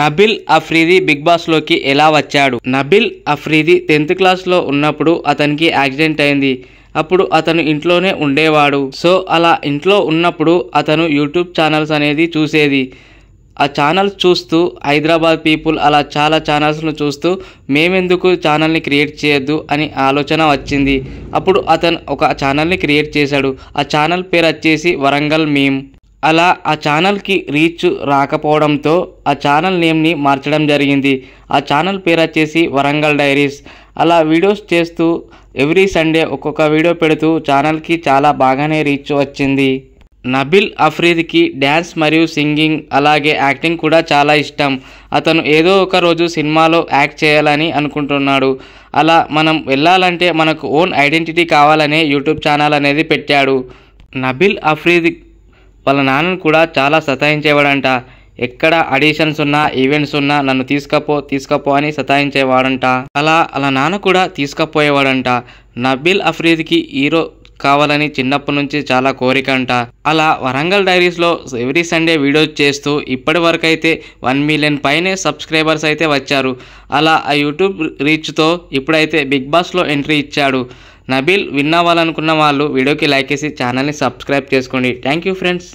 Nabil Afridi big బాస్లోకి ఎలా వచ్చాడు Nabil Afridi tenth క్లాస్లో ఉన్నప్పుడు అతనికి యాక్సిడెంట్ అయింది అప్పుడు అతను ఇంట్లోనే ఉండేవాడు సో అలా ఇంట్లో ఉన్నప్పుడు అతను యూట్యూబ్ ఛానల్స్ అనేది చూసేది ఆ ఛానల్స్ చూస్తూ హైదరాబాద్ పీపుల్ అలా చాలా ఛానల్స్ను చూస్తూ మేమెందుకు ఛానల్ని క్రియేట్ చేయొద్దు అని ఆలోచన వచ్చింది అప్పుడు అతను ఒక ఛానల్ని క్రియేట్ చేశాడు ఆ ఛానల్ పేరు వచ్చేసి వరంగల్ మీమ్ అలా ఆ ఛానల్కి రీచ్ రాకపోవడంతో ఆ ఛానల్ నేమ్ని మార్చడం జరిగింది ఆ ఛానల్ పేరు వచ్చేసి వరంగల్ డైరీస్ అలా వీడియోస్ చేస్తూ ఎవ్రీ సండే ఒక్కొక్క వీడియో పెడుతూ ఛానల్కి చాలా బాగానే రీచ్ వచ్చింది నబిల్ అఫ్రీద్కి డ్యాన్స్ మరియు సింగింగ్ అలాగే యాక్టింగ్ కూడా చాలా ఇష్టం అతను ఏదో ఒక రోజు సినిమాలో యాక్ట్ చేయాలని అనుకుంటున్నాడు అలా మనం వెళ్ళాలంటే మనకు ఓన్ ఐడెంటిటీ కావాలనే యూట్యూబ్ ఛానల్ అనేది పెట్టాడు నబిల్ అఫ్రీద్ వాళ్ళ నాన్నను కూడా చాలా సతాయించేవాడంట ఎక్కడ అడిషన్స్ ఉన్నా ఈవెంట్స్ ఉన్నా నన్ను తీసుకపో తీసుకపో అని సతాయించేవాడంట అలా అలా నాన్న కూడా తీసుకపోయేవాడంట నబిల్ అఫ్రీద్కి హీరో కావాలని చిన్నప్పటి నుంచి చాలా కోరిక అంట అలా వరంగల్ డైరీస్లో ఎవ్రీ సండే వీడియోస్ చేస్తూ ఇప్పటి వరకు అయితే వన్ మిలియన్ పైనే సబ్స్క్రైబర్స్ అయితే వచ్చారు అలా ఆ యూట్యూబ్ రీచ్తో ఇప్పుడైతే బిగ్ బాస్లో ఎంట్రీ ఇచ్చాడు నబీల్ విన్నవాలనుకున్న వాళ్ళు వీడియోకి లైక్ చేసి ఛానల్ని సబ్స్క్రైబ్ చేసుకోండి థ్యాంక్ యూ ఫ్రెండ్స్